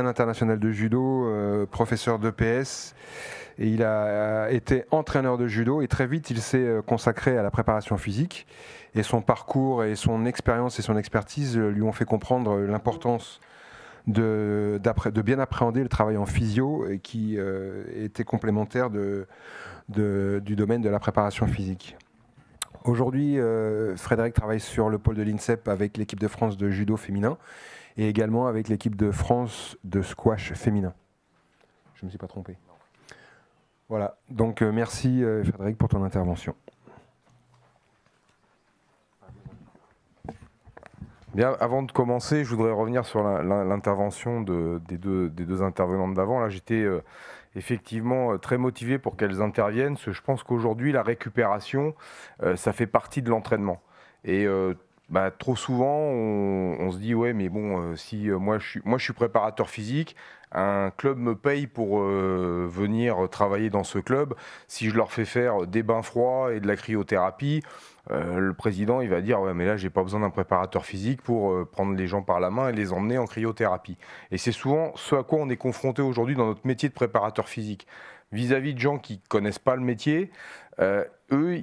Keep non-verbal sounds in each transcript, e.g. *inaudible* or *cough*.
international de judo, euh, professeur professeur d'EPS. Et il a euh, été entraîneur de judo et très vite il s'est euh, consacré à la préparation physique. Et son parcours et son expérience et son expertise lui ont fait comprendre l'importance de, de, bien appréhender le travail en physio et qui était complémentaire de, du domaine de la préparation physique. Aujourd'hui, Frédéric travaille sur le pôle de l'INSEP avec l'équipe de France de judo féminin et également avec l'équipe de France de squash féminin. Je ne me suis pas trompé. Voilà, donc euh, merci euh, Frédéric pour ton intervention. Bien, avant de commencer, je voudrais revenir sur l'intervention de, des, deux, intervenantes d'avant. Là, j'étais euh, effectivement très motivé pour qu'elles interviennent, je pense qu'aujourd'hui, la récupération, ça fait partie de l'entraînement. Et bah, trop souvent, on, se dit ouais, mais bon, euh, si euh, moi, je suis, préparateur physique, un club me paye pour euh, venir travailler dans ce club. Si je leur fais faire des bains froids et de la cryothérapie, le président il va dire ouais, mais là j'ai pas besoin d'un préparateur physique pour prendre les gens par la main et les emmener en cryothérapie. Et c'est souvent ce à quoi on est confronté aujourd'hui dans notre métier de préparateur physique vis-à-vis de gens qui connaissent pas le métier eux,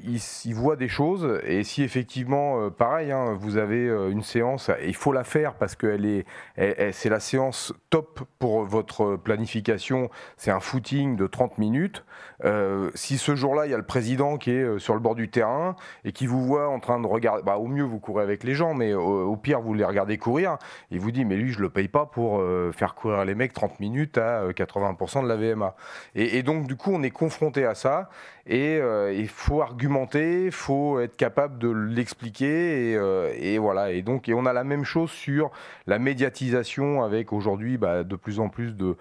ils, voient des choses. Et si effectivement, euh, pareil, hein, vous avez euh, une séance, il faut la faire parce que elle est, c'est la séance top pour votre planification. C'est un footing de 30 minutes. Euh, si ce jour-là, il y a le président qui est sur le bord du terrain et qui vous voit en train de regarder, bah, au mieux, vous courez avec les gens, mais au, pire, vous les regardez courir. Il vous dit, mais lui, je le paye pas pour faire courir les mecs 30 minutes à 80% de la VMA. Et, donc, du coup, on est confronté à ça et il faut argumenter, faut être capable de l'expliquer et, euh, voilà. Et donc, on a la même chose sur la médiatisation avec aujourd'hui bah, de plus en plus de,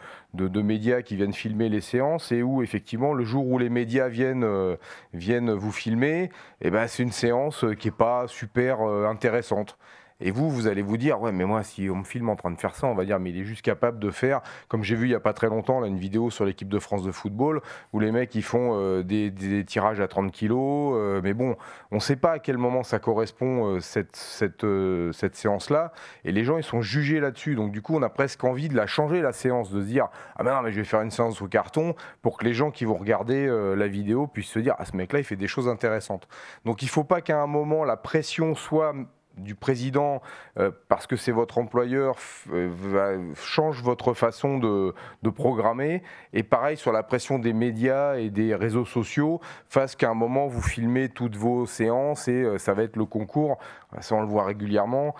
médias qui viennent filmer les séances et où effectivement le jour où les médias viennent euh, vous filmer, et eh ben c'est une séance qui est pas super euh, intéressante. Et vous, vous allez vous dire, ouais, mais moi, si on me filme en train de faire ça, on va dire, mais il est juste capable de faire, comme j'ai vu il n'y a pas très longtemps, là, une vidéo sur l'équipe de France de football, où les mecs, ils font euh, des, tirages à 30 kilos. Euh, mais bon, on ne sait pas à quel moment ça correspond, euh, cette, cette, cette séance-là. Et les gens, ils sont jugés là-dessus. Donc, du coup, on a presque envie de la changer, la séance, de se dire, ah ben non, mais je vais faire une séance au carton pour que les gens qui vont regarder la vidéo puissent se dire, ah, ce mec-là, il fait des choses intéressantes. Donc, il ne faut pas qu'à un moment, la pression soit du président euh, parce que c'est votre employeur euh, change votre façon de, programmer et pareil sur la pression des médias et des réseaux sociaux fasse qu'à un moment vous filmez toutes vos séances et euh, ça va être le concours ça on le voit régulièrement,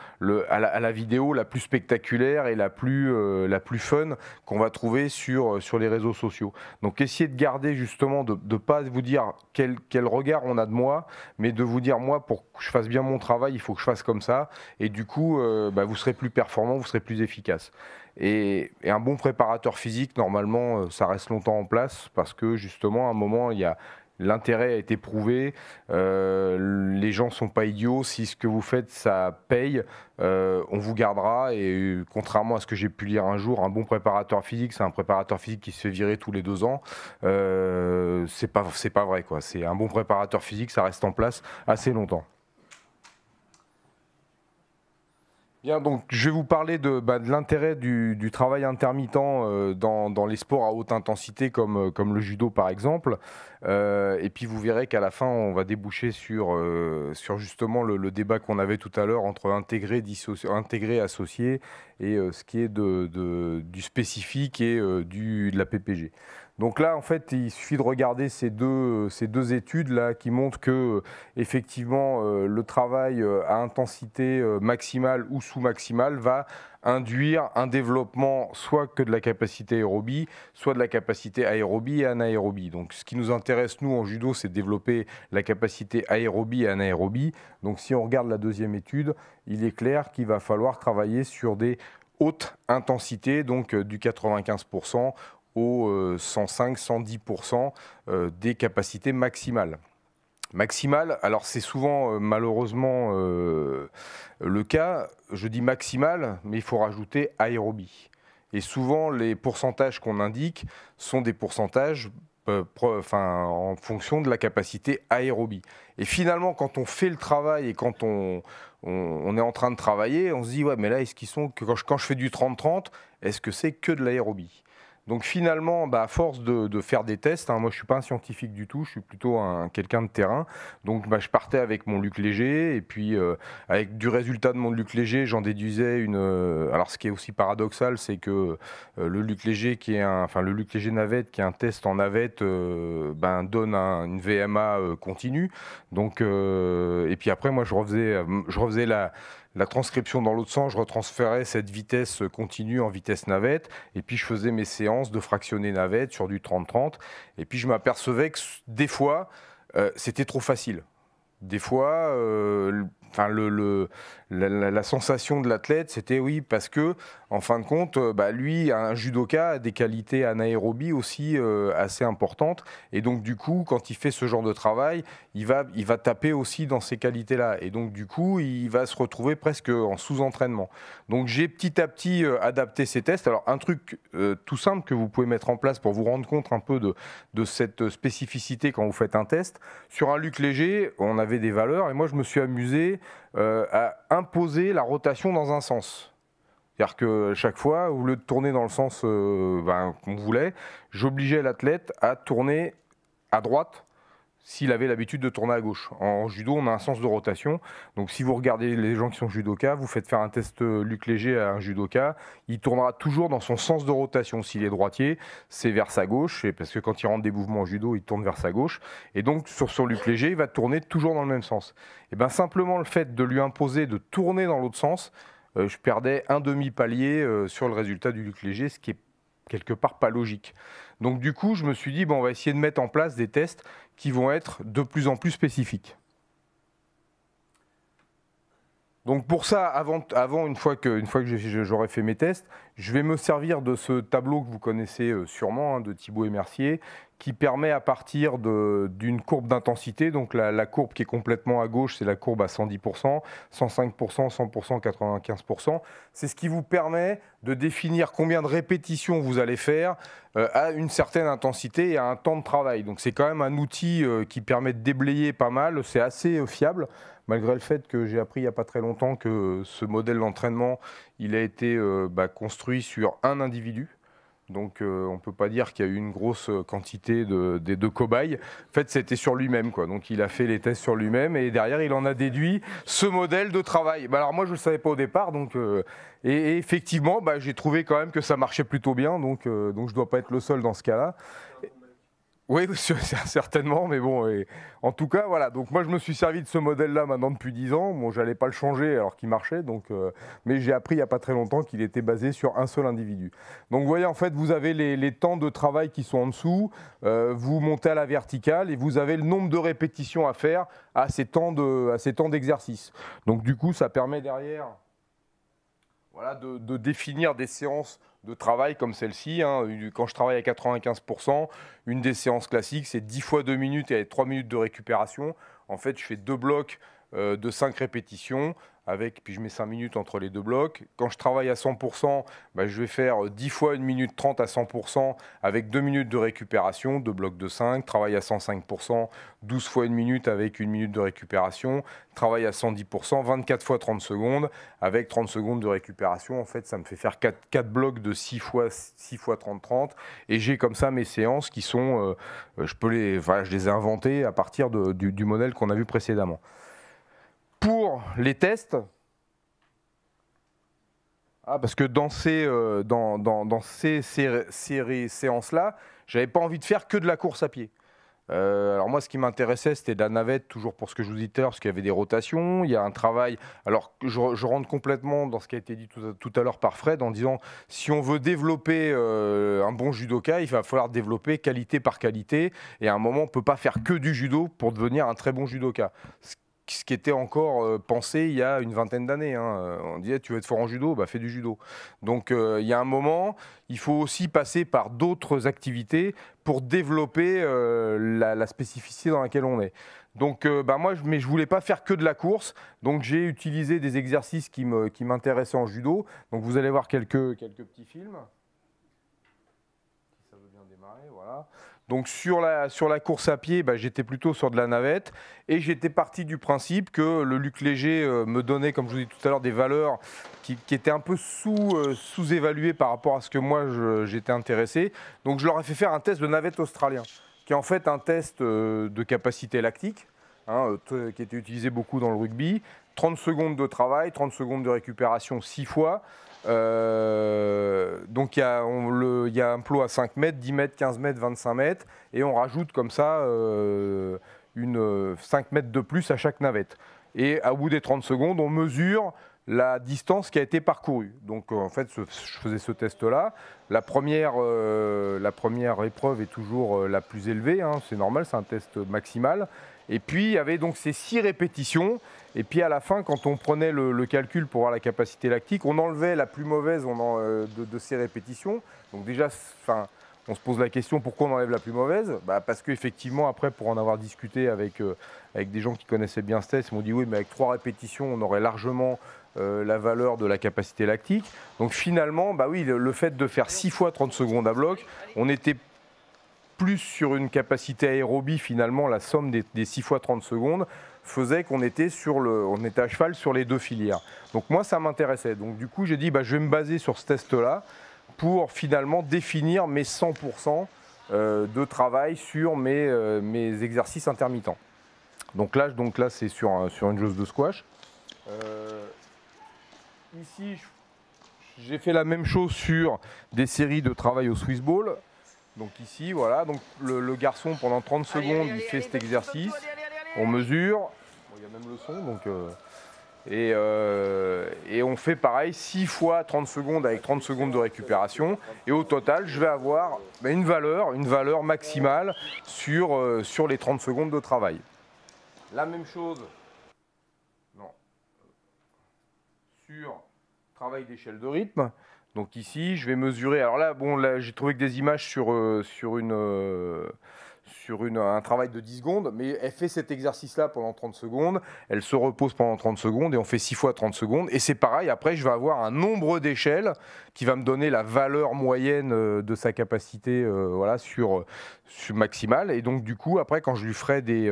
à, la, vidéo la plus spectaculaire et la plus, euh, la plus fun qu'on va trouver sur, euh, sur les réseaux sociaux. Donc essayez de garder justement, de ne pas vous dire quel, regard on a de moi, mais de vous dire moi, pour que je fasse bien mon travail, il faut que je fasse comme ça, et du coup, euh, bah, vous serez plus performant, vous serez plus efficace. et, un bon préparateur physique, normalement, ça reste longtemps en place parce que justement, à un moment, il y a, l'intérêt a été prouvé, euh, les gens sont pas idiots, si ce que vous faites ça paye, euh, on vous gardera et euh, contrairement à ce que j'ai pu lire un jour, un bon préparateur physique, c'est un préparateur physique qui se fait virer tous les deux ans, c'est pas c'est pas vrai quoi, c'est un bon préparateur physique, ça reste en place assez longtemps. donc je vais vous parler de, bah, l'intérêt du, travail intermittent euh, dans, les sports à haute intensité comme, euh, le judo par exemple. Euh, et puis vous verrez qu'à la fin, on va déboucher sur, justement le, débat qu'on avait tout à l'heure entre intégrer, intégré associer et ce qui est du spécifique et de la PPG. Donc là, en fait, il suffit de regarder ces deux, ces deux études là qui montrent que euh, effectivement euh, le travail euh, à intensité maximale ou sous maximale va induire un développement soit que de la capacité aérobie, soit de la capacité aérobie et anaérobie. Donc ce qui nous intéresse, nous, en judo, c'est de développer la capacité aérobie et anaérobie. Donc si on regarde la deuxième étude, il est clair qu'il va falloir travailler sur des hautes intensités, donc du 95% aux euh, 105-110% euh, des capacités maximales. Maximales. alors c'est souvent euh, malheureusement le cas, je dis maximale, mais il faut rajouter aérobie. Et souvent, les pourcentages qu'on indique sont des pourcentages en fonction de la capacité aérobie. Et finalement, quand on fait le travail et quand on, on, est en train de travailler, on se dit, ouais, mais là, est-ce qu'ils sont, que quand je fais du 30-30, est-ce que c'est que de l'aérobie donc finalement, bah, à force de, faire des tests, hein, moi je suis pas un scientifique du tout, je suis plutôt un quelqu'un de terrain. Donc bah, je partais avec mon Luc Léger et puis euh, avec du résultat de mon Luc Léger, j'en déduisais une. Euh, alors ce qui est aussi paradoxal, c'est que euh, le Luc Léger qui est enfin le Luc Léger navette qui est un test en navette, ben, donne une VMA continue. Donc et puis après moi je refaisais, je refaisais la la transcription dans l'autre sens, je retransférais cette vitesse continue en vitesse navette, et puis je faisais mes séances de fractionner navette sur du 30-30, et puis je m'apercevais que des fois, euh, c'était trop facile. Des fois, euh, le, la, sensation de l'athlète, c'était oui, parce que, en fin de compte, euh, bah, lui, un judoka a des qualités anaérobie aussi euh, assez importantes. Et donc, du coup, quand il fait ce genre de travail, il va, il va taper aussi dans ces qualités-là. Et donc, du coup, il va se retrouver presque en sous-entraînement. Donc, j'ai petit à petit euh, adapté ces tests. Alors, un truc tout simple que vous pouvez mettre en place pour vous rendre compte un peu de, de cette spécificité quand vous faites un test. Sur un Luc léger, on avait des valeurs. Et moi, je me suis amusé à imposer la rotation dans un sens. C'est-à-dire que chaque fois, au lieu de tourner dans le sens euh, ben, qu'on voulait, j'obligeais l'athlète à tourner à droite s'il avait l'habitude de tourner à gauche. En judo, on a un sens de rotation. Donc si vous regardez les gens qui sont judokas, vous faites faire un test euh, Luc Léger à un judoka, il tournera toujours dans son sens de rotation. S'il est droitier, c'est vers sa gauche, et parce que quand il rentre des mouvements en judo, il tourne vers sa gauche. Et donc sur son Luc Léger, il va tourner toujours dans le même sens. Et bien simplement le fait de lui imposer de tourner dans l'autre sens, euh, je perdais un demi-palier euh, sur le résultat du Luc Léger, ce qui est quelque part pas logique. Donc du coup, je me suis dit, bon, on va essayer de mettre en place des tests qui vont être de plus en plus spécifiques. Donc pour ça, avant, une fois que, j'aurai fait mes tests, je vais me servir de ce tableau que vous connaissez euh, sûrement, hein, de Thibaut et Mercier, qui permet à partir d'une courbe d'intensité, donc la, courbe qui est complètement à gauche, c'est la courbe à 110%, 105%, 100%, 95%. C'est ce qui vous permet de définir combien de répétitions vous allez faire euh, à une certaine intensité et à un temps de travail. Donc c'est quand même un outil euh, qui permet de déblayer pas mal, c'est assez fiable malgré le fait que j'ai appris il n'y a pas très longtemps que ce modèle d'entraînement, il a été euh, bah, construit sur un individu. Donc euh, on ne peut pas dire qu'il y a eu une grosse quantité de, des cobayes. En fait, c'était sur lui-même. quoi. Donc il a fait les tests sur lui-même et derrière, il en a déduit ce modèle de travail. Bah, alors moi, je ne le savais pas au départ. Donc, euh, et, effectivement, bah, j'ai trouvé quand même que ça marchait plutôt bien. donc je ne dois pas être le seul dans ce cas-là. Oui, *laughs* certainement, mais bon, en tout cas, voilà. Donc moi, je me suis servi de ce modèle-là maintenant depuis 10 ans. Bon, j'allais pas le changer alors qu'il marchait, donc, euh, mais j'ai appris il n'y a pas très longtemps qu'il était basé sur un seul individu. Donc vous voyez, en fait, vous avez les, temps de travail qui sont en dessous, euh, vous montez à la verticale et vous avez le nombre de répétitions à faire à ces temps d'exercice. donc du coup, ça permet derrière de, définir des séances de travail comme celle-ci. Hein. Quand je travaille à 95%, une des séances classiques, c'est 10 fois 2 minutes et 3 minutes de récupération. En fait, je fais deux blocs euh, de 5 répétitions. Avec, puis je mets 5 minutes entre les deux blocs. Quand je travaille à 100%, bah, je vais faire 10 fois 1 minute 30 à 100% avec 2 minutes de récupération, 2 blocs de 5. Travaille à 105%, 12 fois 1 minute avec 1 minute de récupération. Travaille à 110%, 24 fois 30 secondes avec 30 secondes de récupération. En fait, ça me fait faire 4, blocs de 6 fois, 6 fois 30, 30. Et j'ai comme ça mes séances qui sont, euh, euh, je, peux les, ai inventées à partir du modèle qu'on a vu précédemment. Pour les tests, ah, parce que dans ces, euh, dans, dans, ces, ces, séances-là, j'avais pas envie de faire que de la course à pied. Euh, alors moi, ce qui m'intéressait, c'était de la navette, toujours pour ce que je vous disais tout à l'heure, parce qu'il y avait des rotations, il y a un travail. Alors, je, je rentre complètement dans ce qui a été dit tout, à, l'heure par Fred, en disant, si on veut développer euh, un bon judoka, il va falloir développer qualité par qualité, et à un moment, on ne peut pas faire que du judo pour devenir un très bon judoka ce qui était encore euh, pensé il y a une vingtaine d'années. Hein. Euh, on disait, tu veux être fort en judo, bah, fais du judo. Donc euh, il y a un moment, il faut aussi passer par d'autres activités pour développer la, spécificité dans laquelle on est. Donc bah, moi, je, mais je voulais pas faire que de la course, donc j'ai utilisé des exercices qui m'intéressaient en judo. Donc vous allez voir quelques, quelques petits films. Ça veut bien démarrer, voilà. Donc sur la, course à pied, bah, j'étais plutôt sur de la navette et j'étais parti du principe que le Luc Léger euh, me donnait, comme je vous dis tout à l'heure, des valeurs qui, étaient un peu sous, euh, évaluées par rapport à ce que moi j'étais intéressé. Donc je leur ai fait faire un test de navette australien, qui est en fait un test euh, de capacité lactique. Hein, qui était utilisé beaucoup dans le rugby, 30 secondes de travail, 30 secondes de récupération 6 fois, euh, donc il y, a, un plot à 5 mètres, 10 mètres, 15 mètres, 25 mètres, et on rajoute comme ça euh, une, 5 euh, mètres de plus à chaque navette. Et à bout des 30 secondes, on mesure la distance qui a été parcourue. Donc en fait, je faisais ce test-là. La, première, la première épreuve est toujours la plus élevée, hein. c'est normal, c'est un test maximal. Et puis il y avait donc ces six répétitions. Et puis à la fin, quand on prenait le, calcul pour avoir la capacité lactique, on enlevait la plus mauvaise euh, de, ces répétitions. Donc déjà, enfin, on se pose la question pourquoi on enlève la plus mauvaise bah Parce qu'effectivement, après, pour en avoir discuté avec, euh, avec des gens qui connaissaient bien ce ils m'ont dit oui, mais avec trois répétitions, on aurait largement euh, la valeur de la capacité lactique. Donc finalement, bah oui, le, fait de faire six fois 30 secondes à bloc, on était plus sur une capacité aérobie, finalement, la somme des, 6 fois 30 secondes faisait qu'on était, sur le, à cheval sur les deux filières. Donc moi, ça m'intéressait. Donc du coup, j'ai dit, bah, je vais me baser sur ce test-là pour finalement définir mes 100% euh, de travail sur euh, mes, exercices intermittents. Donc là, donc là c'est sur, sur une jauge de squash. Euh, ici, j'ai fait la même chose sur des séries de travail au Swiss Ball. Donc ici, voilà, donc le, garçon pendant 30 secondes, il fait cet exercice. On mesure, il y a même le son, donc euh, euh, et, on fait pareil 6 fois 30 secondes avec 30 secondes de récupération. Et au total, je vais avoir ben, une valeur, une valeur maximale sur, euh, sur les 30 secondes de travail. La même chose. Non. Sur travail d'échelle de rythme. Donc ici, je vais mesurer. Alors là, bon, là, j'ai trouvé que des images sur, euh, sur, une, euh, sur une, un travail de 10 secondes, mais elle fait cet exercice-là pendant 30 secondes, elle se repose pendant 30 secondes, et on fait 6 fois 30 secondes. Et c'est pareil, après, je vais avoir un nombre d'échelles qui va me donner la valeur moyenne euh, de sa capacité voilà, sur, sur maximale. Et donc, du coup, après, quand je lui ferai des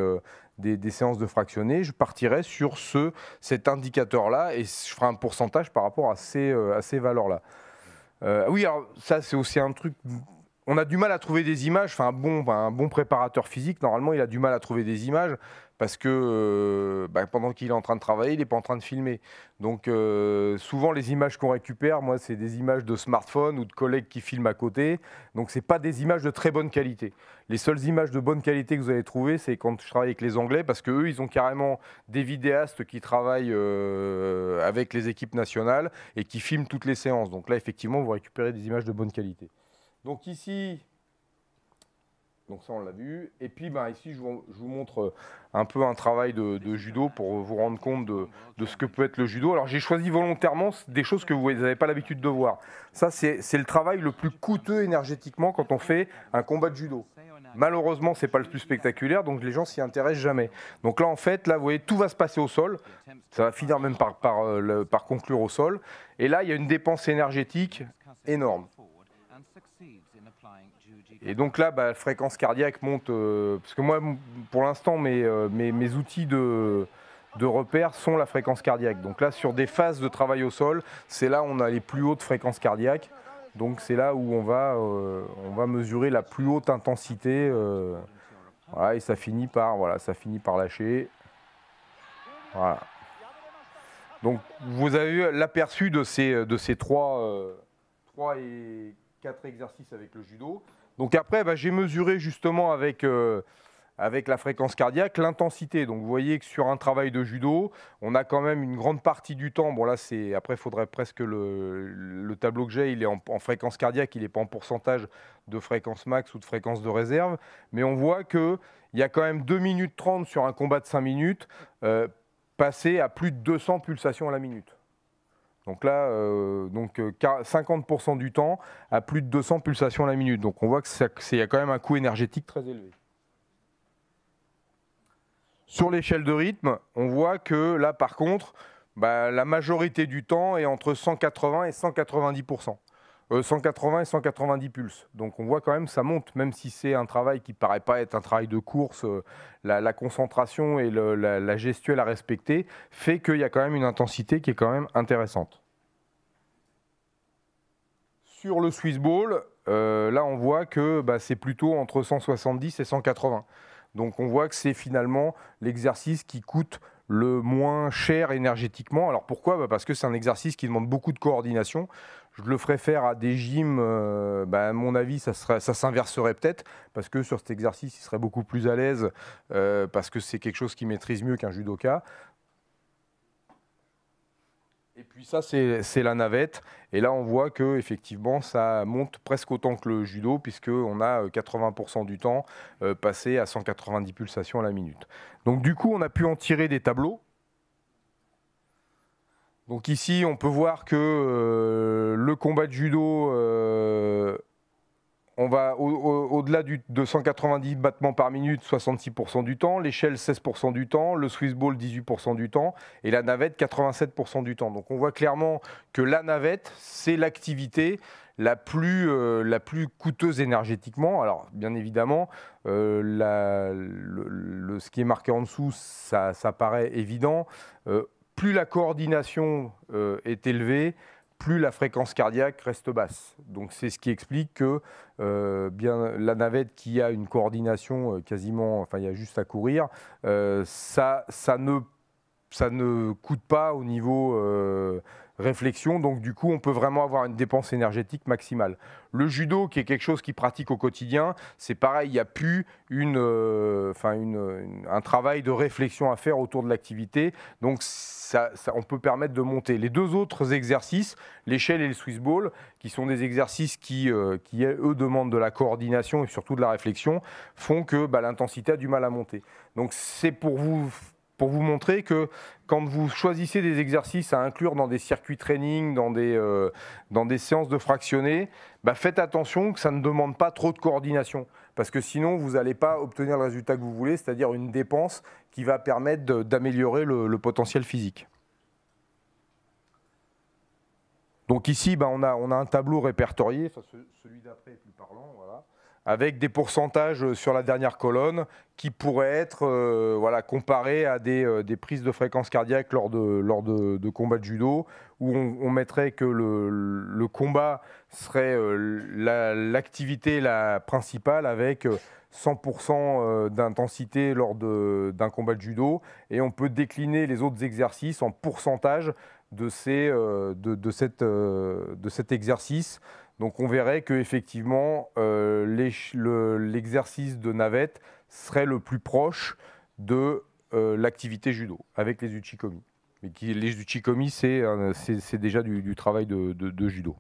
des, séances de fractionnés, je partirai sur ce, cet indicateur-là et je ferai un pourcentage par rapport à ces, euh, ces valeurs-là. Euh, oui, alors ça, c'est aussi un truc. On a du mal à trouver des images. Enfin, bon, un bon préparateur physique, normalement, il a du mal à trouver des images parce que euh, bah, pendant qu'il est en train de travailler, il n'est pas en train de filmer. Donc euh, souvent les images qu'on récupère, moi, c'est des images de smartphone ou de collègues qui filment à côté. Donc ce pas des images de très bonne qualité. Les seules images de bonne qualité que vous allez trouver, c'est quand je travaille avec les Anglais, parce qu'eux, ils ont carrément des vidéastes qui travaillent euh, avec les équipes nationales et qui filment toutes les séances. Donc là, effectivement, vous récupérez des images de bonne qualité. Donc ici, donc ça, on l'a vu. Et puis ben, ici, je vous, montre euh, un peu un travail de, judo pour vous rendre compte de, ce que peut être le judo. Alors j'ai choisi volontairement des choses que vous n'avez pas l'habitude de voir. Ça, c'est le travail le plus coûteux énergétiquement quand on fait un combat de judo. Malheureusement, c'est pas le plus spectaculaire, donc les gens s'y intéressent jamais. Donc là, en fait, là, vous voyez, tout va se passer au sol. Ça va finir même par, par, euh, par conclure au sol. Et là, il y a une dépense énergétique énorme. Et donc là, la bah, fréquence cardiaque monte. Euh, parce que moi, pour l'instant, mes, euh, outils de, repère sont la fréquence cardiaque. Donc là, sur des phases de travail au sol, c'est là où on a les plus hautes fréquences cardiaques. Donc c'est là où on va, euh, mesurer la plus haute intensité. voilà, et ça finit par, ça finit par lâcher. Voilà. Donc vous avez l'aperçu de ces, de trois, trois et quatre exercices avec le judo. Donc après, bah, j'ai mesuré justement avec, euh, avec la fréquence cardiaque l'intensité. Donc vous voyez que sur un travail de judo, on a quand même une grande partie du temps. Bon là, c'est après, il faudrait presque le, le tableau que j'ai, il est en, fréquence cardiaque, il n'est pas en pourcentage de fréquence max ou de fréquence de réserve. Mais on voit qu'il y a quand même 2 minutes 30 sur un combat de 5 minutes, euh, passé à plus de 200 pulsations à la minute. Donc là, euh, donc 50% euh, du temps à plus de 200 pulsations à la minute. Donc on voit qu'il y a quand même un coût énergétique très élevé. Sur l'échelle de rythme, on voit que là, par contre, bah, la majorité du temps est entre 180 et 190%. 180 euh, et 190 pulses. Donc on voit quand même ça monte, même si c'est un travail qui ne paraît pas être un travail de course, euh, la, concentration et la, gestuelle à respecter fait qu'il y a quand même une intensité qui est quand même intéressante. Sur le Swiss Ball, euh, là on voit que bah, c'est plutôt entre 170 et 180. Donc on voit que c'est finalement l'exercice qui coûte le moins cher énergétiquement. Alors pourquoi bah, Parce que c'est un exercice qui demande beaucoup de coordination. Je le ferais faire à des gyms, euh, bah, à mon avis, ça, serait, ça s'inverserait peut-être, parce que sur cet exercice, il serait beaucoup plus à l'aise, euh, parce que c'est quelque chose qu'il maîtrise mieux qu'un judoka. Et puis ça, c'est la navette. Et là, on voit que effectivement, ça monte presque autant que le judo, puisqu'on a 80% euh, du temps passé à 190 pulsations à la minute. Donc du coup, on a pu en tirer des tableaux donc ici, on peut voir que euh, le combat de judo, euh, on va au-delà de 190 du battements par minute, 66% du temps, l'échelle 16% du temps, le Swiss ball 18% du temps et la navette 87% du temps. Donc on voit clairement que la navette, c'est l'activité la plus, euh, la plus coûteuse énergétiquement. Alors, bien évidemment, ce qui est marqué en dessous, ça, paraît évident plus la coordination euh, est élevée, plus la fréquence cardiaque reste basse. Donc c'est ce qui explique que euh, bien, la navette qui a une coordination euh, quasiment, enfin il y a juste à courir, ça, ça, ne, ça ne coûte pas au niveau réflexion. Donc du coup, on peut vraiment avoir une dépense énergétique maximale. Le judo, qui est quelque chose qu'ils pratique au quotidien, c'est pareil, il n'y a plus euh, une, un travail de réflexion à faire autour de l'activité. Donc ça, on peut permettre de monter. Les deux autres exercices, l'échelle et le Swiss ball, qui sont des exercices qui, euh, qui, eux, demandent de la coordination et surtout de la réflexion, font que bah, l'intensité a du mal à monter. Donc c'est pour vous pour vous montrer que quand vous choisissez des exercices à inclure dans des circuits training, dans des, euh, dans des séances de fractionnés, bah, faites attention que ça ne demande pas trop de coordination. Parce que sinon, vous n'allez pas obtenir le résultat que vous voulez, c'est-à-dire une dépense qui va permettre d'améliorer le, potentiel physique. Donc ici, bah, on, a, on, a, un tableau répertorié, celui d'après est plus parlant, voilà avec des pourcentages euh, sur la dernière colonne qui pourraient être euh, comparés à des, euh, prises de fréquence cardiaque lors de, lors de, combats de judo, où on, mettrait que le, combat serait l'activité la, principale avec 100% d'intensité lors d'un combat de judo, et on peut décliner les autres exercices en pourcentage de, ces, de cet exercice. Donc on verrait que effectivement euh, l'exercice de navette serait le plus proche de euh, l'activité judo avec les uchikomi. Mais les uchikomi, c'est déjà du, travail de judo.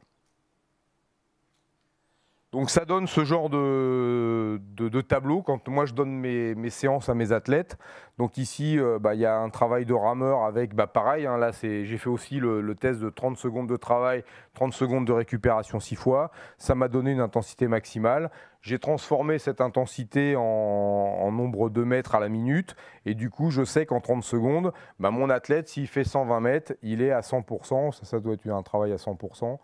Donc ça donne ce genre de, tableau quand moi je donne mes, séances à mes athlètes. Donc ici, euh, bah, il y a un travail de rameur avec, bah, pareil, hein, là j'ai fait aussi le, le, test de 30 secondes de travail, 30 secondes de récupération 6 fois. Ça m'a donné une intensité maximale. J'ai transformé cette intensité en, nombre de mètres à la minute. Et du coup, je sais qu'en 30 secondes, bah, mon athlète, s'il fait 120 mètres, il est à 100%. Ça, doit être un travail à 100%.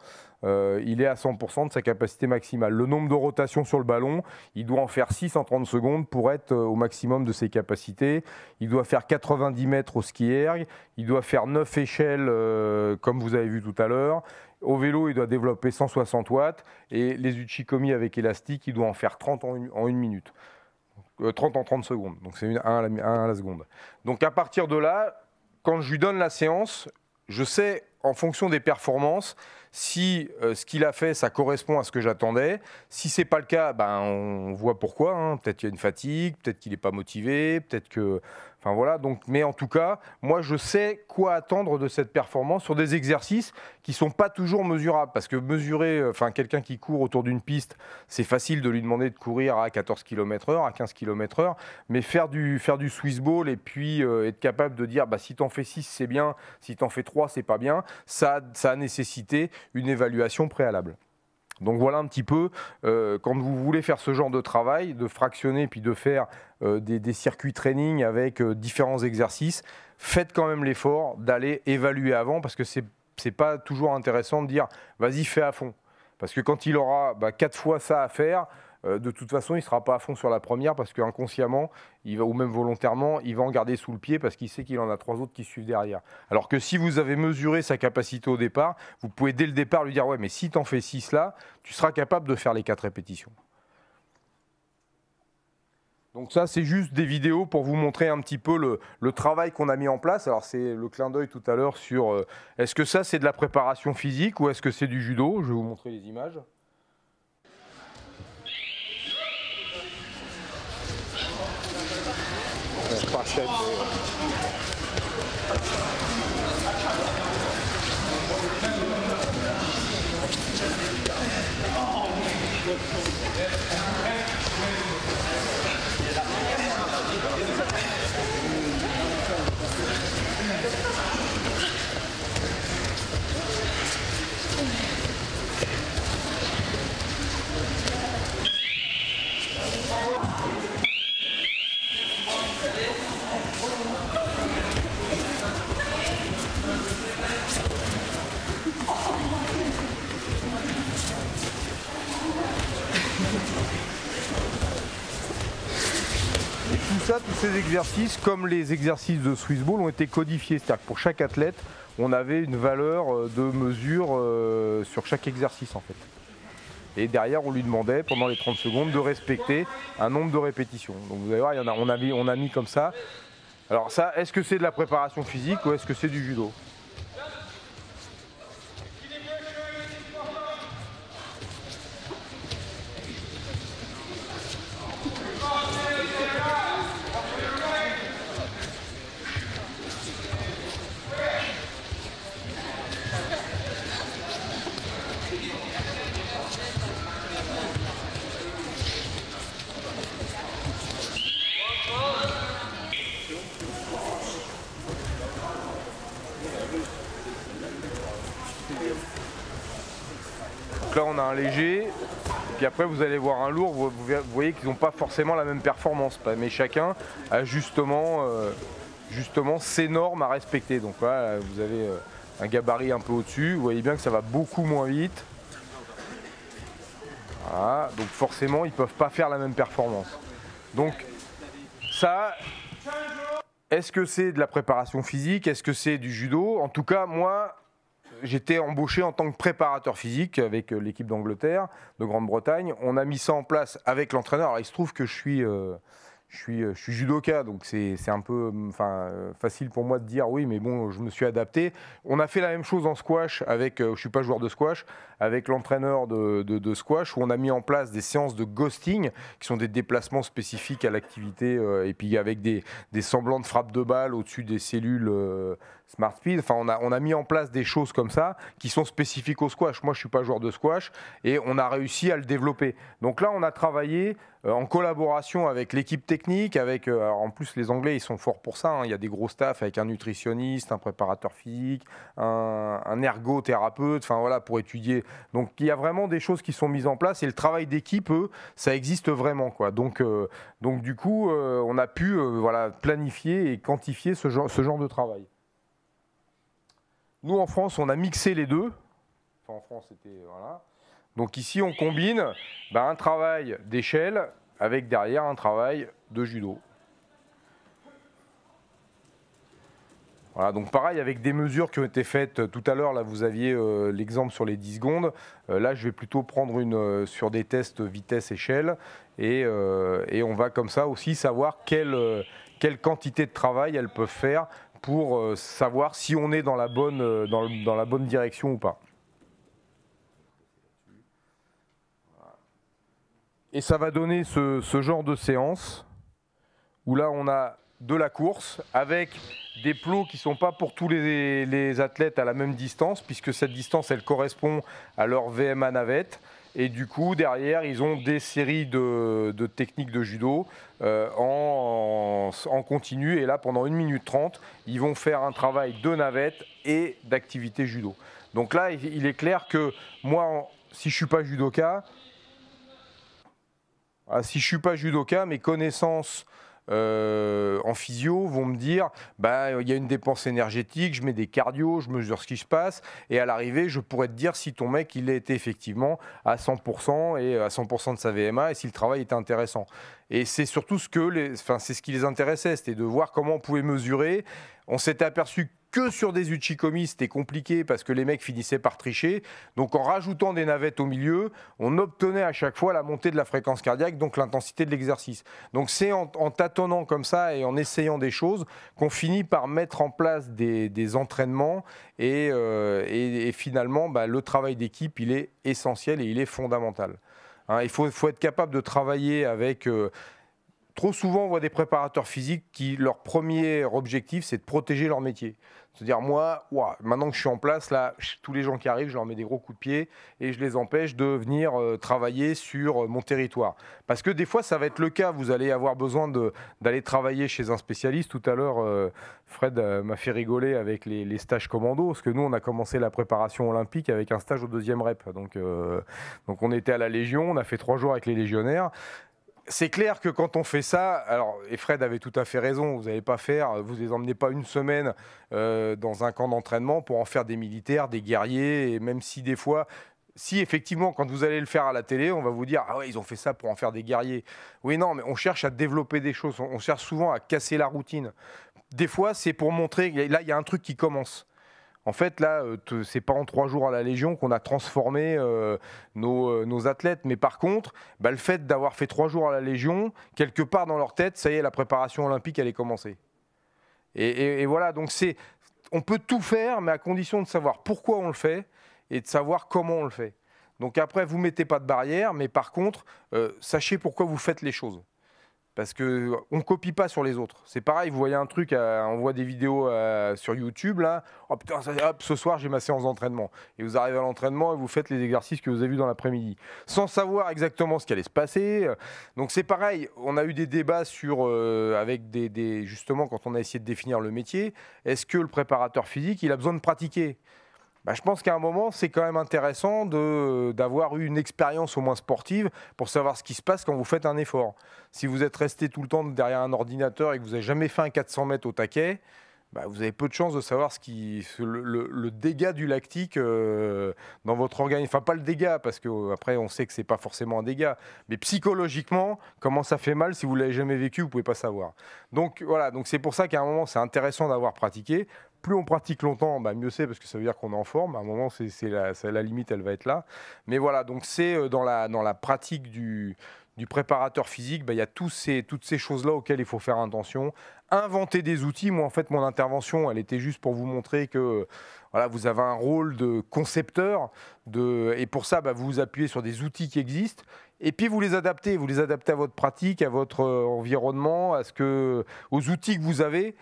Euh, il est à 100% de sa capacité maximale. Le nombre de rotations sur le ballon, il doit en faire 6 en 30 secondes pour être euh, au maximum de ses capacités. Il doit faire 90 mètres au ski erg. Il doit faire 9 échelles, euh, comme vous avez vu tout à l'heure. Au vélo, il doit développer 160 watts et les Uchikomi avec élastique, il doit en faire 30 en une, minute. 30 euh, en 30 secondes, donc c'est 1 à, la seconde. Donc à partir de là, quand je lui donne la séance, je sais en fonction des performances si euh, ce qu'il a fait, ça correspond à ce que j'attendais. Si c'est pas le cas, ben, on voit pourquoi. Hein. Peut-être qu'il y a une fatigue, peut-être qu'il n'est pas motivé, peut-être que mais en tout cas, moi je sais quoi attendre de cette performance sur des exercices qui ne sont pas toujours mesurables. Parce que mesurer, euh, enfin quelqu'un qui court autour d'une piste, c'est facile de lui demander de courir à 14 km/h, à 15 km/h, mais faire du, faire du Swiss ball et puis euh, être capable de dire bah, si t'en fais 6, c'est bien, si t'en fais 3, c'est pas bien, ça, ça a nécessité une évaluation préalable. Donc voilà un petit peu, euh, quand vous voulez faire ce genre de travail, de fractionner puis de faire euh, des, circuits training avec euh, différents exercices, faites quand même l'effort d'aller évaluer avant parce que ce n'est pas toujours intéressant de dire vas-y fais à fond. Parce que quand il aura bah, quatre fois ça à faire, euh, de toute façon, il ne sera pas à fond sur la première parce qu'inconsciemment, ou même volontairement, il va en garder sous le pied parce qu'il sait qu'il en a trois autres qui suivent derrière. Alors que si vous avez mesuré sa capacité au départ, vous pouvez dès le départ lui dire Ouais, mais si tu en fais six là, tu seras capable de faire les quatre répétitions. Donc ça, c'est juste des vidéos pour vous montrer un petit peu le, travail qu'on a mis en place. Alors c'est le clin d'œil tout à l'heure sur euh, est-ce que ça c'est de la préparation physique ou est-ce que c'est du judo Je vais vous montrer les images. passion to exercices, comme les exercices de Swiss Ball, ont été codifiés. C'est-à-dire que pour chaque athlète, on avait une valeur euh, de mesure euh, sur chaque exercice en fait. Et derrière, on lui demandait pendant les 30 secondes de respecter un nombre de répétitions. Donc vous allez voir, il y en a, on a mis comme ça. Alors ça, est-ce que c'est de la préparation physique ou est-ce que c'est du judo léger, puis après vous allez voir un lourd, vous, voyez qu'ils n'ont pas forcément la même performance, mais chacun a justement, euh, justement ses normes à respecter. Donc là, vous avez euh, un gabarit un peu au-dessus, vous voyez bien que ça va beaucoup moins vite. Voilà, donc forcément, ils ne peuvent pas faire la même performance. Donc ça, est-ce que c'est de la préparation physique Est-ce que c'est du judo En tout cas, moi, j'étais embauché en tant que préparateur physique avec euh, l'équipe d'Angleterre, de Grande-Bretagne. On a mis ça en place avec l'entraîneur. Alors, il se trouve que je suis. Euh, euh, je suis, judoka, donc c'est un peu mm, enfin, euh, facile pour moi de dire oui, mais bon, je me suis adapté. On a fait la même chose en squash avec, euh, je suis pas joueur de squash, avec l'entraîneur de, squash où on a mis en place des séances de ghosting qui sont des déplacements spécifiques à l'activité et puis avec des, semblants de frappe de balle au-dessus des cellules. Smart Speed. Enfin, on a, on a mis en place des choses comme ça qui sont spécifiques au squash. Moi, je ne suis pas joueur de squash et on a réussi à le développer. Donc là, on a travaillé euh, en collaboration avec l'équipe technique, avec euh, en plus les Anglais ils sont forts pour ça. Hein. il y a des gros staffs avec un nutritionniste, un préparateur physique, un, ergothérapeute, enfin voilà pour étudier. Donc il y a vraiment des choses qui sont mises en place et le travail d'équipe, ça existe vraiment quoi. Donc euh, donc du coup on a pu voilà planifier et quantifier ce genre, ce genre de travail. Nous en France on a mixé les deux. Enfin en France c'était voilà. Donc ici, on combine bah, un travail d'échelle avec derrière un travail de judo. Voilà, donc pareil avec des mesures qui ont été faites euh, tout à l'heure, là vous aviez euh, l'exemple sur les 10 secondes, euh, là je vais plutôt prendre une sur des tests vitesse-échelle et, on va comme ça aussi savoir quelle, quelle quantité de travail elles peuvent faire pour savoir si on est dans la bonne, dans la bonne direction ou pas. Et ça va donner ce, genre de séance où là on a de la course avec des plots qui ne sont pas pour tous les, athlètes à la même distance, puisque cette distance, elle correspond à leur VMA navette. Et du coup, derrière, ils ont des séries de, techniques de judo euh, en, en, continu. Et là, pendant 1 minute 30, ils vont faire un travail de navette et d'activité judo. Donc là, il est clair que moi, si je ne suis pas judoka, ah, si je suis pas judoka, mes connaissances euh, en physio vont me dire bah il y a une dépense énergétique, je mets des cardio, je mesure ce qui se passe et à l'arrivée je pourrais te dire si ton mec il était effectivement à 100% et à 100% de sa VMA et si le travail était intéressant. Et c'est surtout ce que les, enfin c'est ce qui les intéressait, c'était de voir comment on pouvait mesurer. On s'était aperçu que sur des Uchikomi, c'était compliqué parce que les mecs finissaient par tricher. Donc en rajoutant des navettes au milieu, on obtenait à chaque fois la montée de la fréquence cardiaque, donc l'intensité de l'exercice. Donc c'est en, tâtonnant comme ça et en essayant des choses qu'on finit par mettre en place des, entraînements et, euh, finalement bah, le travail d'équipe, il est essentiel et il est fondamental. Hein, il faut, être capable de travailler avec... Euh, trop souvent, on voit des préparateurs physiques qui, leur premier objectif, c'est de protéger leur métier à dire, moi, maintenant que je suis en place, là, tous les gens qui arrivent, je leur mets des gros coups de pied et je les empêche de venir euh, travailler sur euh, mon territoire. Parce que des fois, ça va être le cas. Vous allez avoir besoin d'aller travailler chez un spécialiste. Tout à l'heure, euh, Fred m'a fait rigoler avec les, stages commando, parce que nous, on a commencé la préparation olympique avec un stage au deuxième rep. Donc, donc on était à la Légion, on a fait trois jours avec les légionnaires c'est clair que quand on fait ça, alors, et Fred avait tout à fait raison, vous n'allez pas faire, vous les emmenez pas une semaine euh, dans un camp d'entraînement pour en faire des militaires, des guerriers, et même si des fois, si effectivement, quand vous allez le faire à la télé, on va vous dire Ah ouais, ils ont fait ça pour en faire des guerriers. Oui, non, mais on cherche à développer des choses, on cherche souvent à casser la routine. Des fois, c'est pour montrer, là, il y a un truc qui commence. En fait, là, euh, c'est pas en trois jours à la Légion qu'on a transformé euh, euh, nos, athlètes. Mais par contre, bah, le fait d'avoir fait trois jours à la Légion, quelque part dans leur tête, ça y est, la préparation olympique, elle est commencée. Et, voilà, donc c'est, on peut tout faire, mais à condition de savoir pourquoi on le fait et de savoir comment on le fait. Donc après, vous ne mettez pas de barrière, mais par contre, sachez pourquoi vous faites les choses parce que on copie pas sur les autres. C'est pareil, vous voyez un truc, euh, on voit des vidéos euh, sur YouTube là, oh, ce soir j'ai ma séance d'entraînement. Et vous arrivez à l'entraînement et vous faites les exercices que vous avez vus dans l'après-midi, sans savoir exactement ce qui allait se passer. Euh, donc c'est pareil, on a eu des débats sur avec des justement quand on a essayé de définir le métier, est-ce que le préparateur physique il a besoin de pratiquer bah, je pense qu'à un moment, c'est quand même intéressant euh, d'avoir eu une expérience au moins sportive pour savoir ce qui se passe quand vous faites un effort. Si vous êtes resté tout le temps derrière un ordinateur et que vous n'avez jamais fait un 400 mètres au taquet, bah, vous avez peu de chances de savoir ce qui, le, dégât du lactique euh, dans votre organisme. Enfin, pas le dégât, parce qu'après, euh, on sait que ce n'est pas forcément un dégât. Mais psychologiquement, comment ça fait mal, si vous ne l'avez jamais vécu, vous ne pouvez pas savoir. Donc, voilà, donc c'est pour ça qu'à un moment, c'est intéressant d'avoir pratiqué plus on pratique longtemps, bah, mieux c'est parce que ça veut dire qu'on est en forme. À un moment, c'est la, limite, elle va être là. Mais voilà, donc c'est euh, dans la, pratique du, préparateur physique, bah, il y a toutes ces choses-là auxquelles il faut faire attention. Inventer des outils. Moi, en fait, mon intervention, elle était juste pour vous montrer que voilà, vous avez un rôle de concepteur. et pour ça, bah, vous vous appuyez sur des outils qui existent. Et puis vous les adaptez, vous les adaptez à votre pratique, à votre euh, environnement, à ce que, aux outils que vous avez.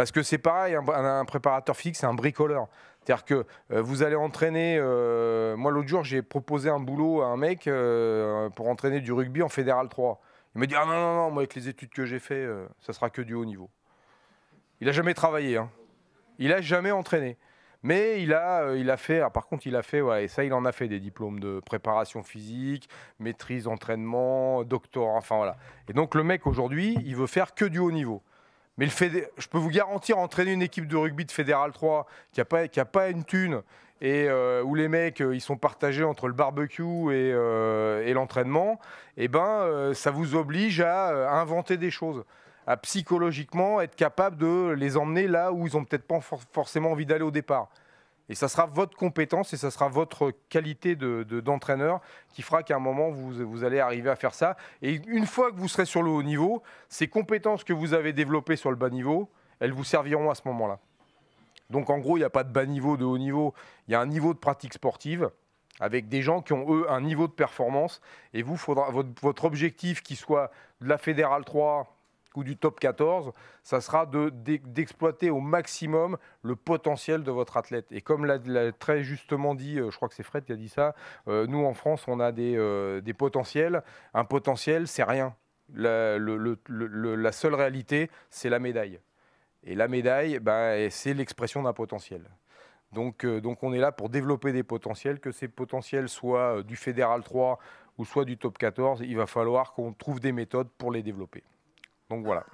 Parce que c'est pareil, un, préparateur physique, c'est un bricoleur. C'est-à-dire que euh, vous allez entraîner. Euh, moi, l'autre jour, j'ai proposé un boulot à un mec euh, pour entraîner du rugby en Fédéral 3. Il m'a dit Ah non, non, non, moi, avec les études que j'ai fait, ça sera que du haut niveau. Il n'a jamais travaillé. Hein. Il n'a jamais entraîné. Mais il a, il a fait, ah, par contre, il a fait, et ça, il en a fait des diplômes de préparation physique, maîtrise, entraînement, doctorat, enfin voilà. Et donc, le mec, aujourd'hui, il veut faire que du haut niveau. Mais je peux vous garantir, entraîner une équipe de rugby de Fédéral 3 qui n'a pas, pas une thune et euh, où les mecs euh, ils sont partagés entre le barbecue et, euh, et l'entraînement, eh ben ça vous oblige à, inventer des choses, à psychologiquement être capable de les emmener là où ils ont peut-être pas forcément envie d'aller au départ. Et ça sera votre compétence et ça sera votre qualité d'entraîneur de, qui fera qu'à un moment, vous, allez arriver à faire ça. Et une fois que vous serez sur le haut niveau, ces compétences que vous avez développées sur le bas niveau, elles vous serviront à ce moment-là. Donc en gros, il n'y a pas de bas niveau, de haut niveau. Il y a un niveau de pratique sportive avec des gens qui ont, eux, un niveau de performance. Et vous, faudra, votre, votre objectif, qui soit de la Fédérale 3, ou du top 14, ça sera d'exploiter au maximum le potentiel de votre athlète. Et comme l'a très justement dit, euh, je crois que c'est Fred qui a dit ça, euh, nous en France, on a des, euh, potentiels. Un potentiel, c'est rien. La, seule réalité, c'est la médaille. Et la médaille, bah, c'est l'expression d'un potentiel. Donc, donc on est là pour développer des potentiels, que ces potentiels soient du Fédéral 3 ou soit du Top 14, il va falloir qu'on trouve des méthodes pour les développer. Donc voilà.